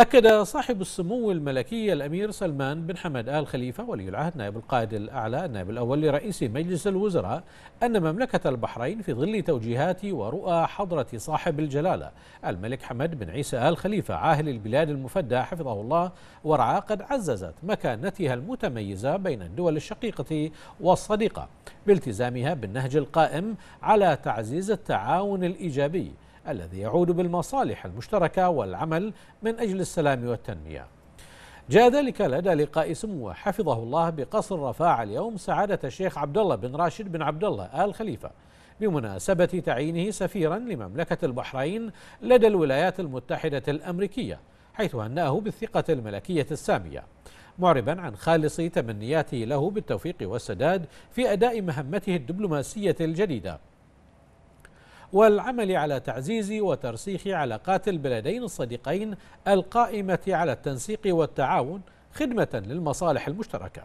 أكد صاحب السمو الملكي الأمير سلمان بن حمد آل خليفة ولي العهد نائب القائد الأعلى النائب الأول لرئيس مجلس الوزراء أن مملكة البحرين في ظل توجيهات ورؤى حضرة صاحب الجلالة الملك حمد بن عيسى آل خليفة عاهل البلاد المفدى حفظه الله ورعاه قد عززت مكانتها المتميزة بين الدول الشقيقة والصديقة بالتزامها بالنهج القائم على تعزيز التعاون الإيجابي الذي يعود بالمصالح المشتركة والعمل من أجل السلام والتنمية جاء ذلك لدى لقاء سموه حفظه الله بقصر رفاعة اليوم سعادة الشيخ عبد الله بن راشد بن عبد الله آل خليفة بمناسبة تعيينه سفيرا لمملكة البحرين لدى الولايات المتحدة الأمريكية حيث هنأه بالثقة الملكية السامية معربا عن خالص تمنياته له بالتوفيق والسداد في أداء مهمته الدبلوماسية الجديدة والعمل على تعزيز وترسيخ علاقات البلدين الصديقين القائمة على التنسيق والتعاون خدمة للمصالح المشتركة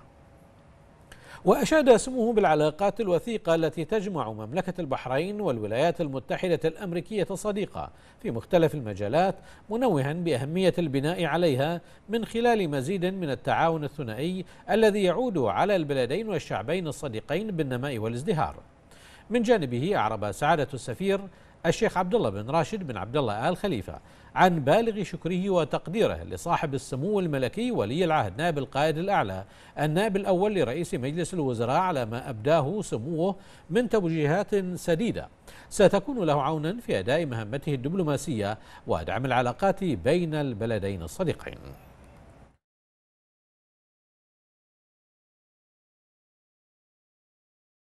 وأشاد سموه بالعلاقات الوثيقة التي تجمع مملكة البحرين والولايات المتحدة الأمريكية الصديقة في مختلف المجالات منوها بأهمية البناء عليها من خلال مزيد من التعاون الثنائي الذي يعود على البلدين والشعبين الصديقين بالنماء والازدهار من جانبه أعرب سعادة السفير الشيخ عبد الله بن راشد بن عبد الله آل خليفة عن بالغ شكره وتقديره لصاحب السمو الملكي ولي العهد نائب القائد الأعلى النائب الأول لرئيس مجلس الوزراء على ما أبداه سموه من توجيهات سديدة ستكون له عونا في أداء مهمته الدبلوماسية ودعم العلاقات بين البلدين الصديقين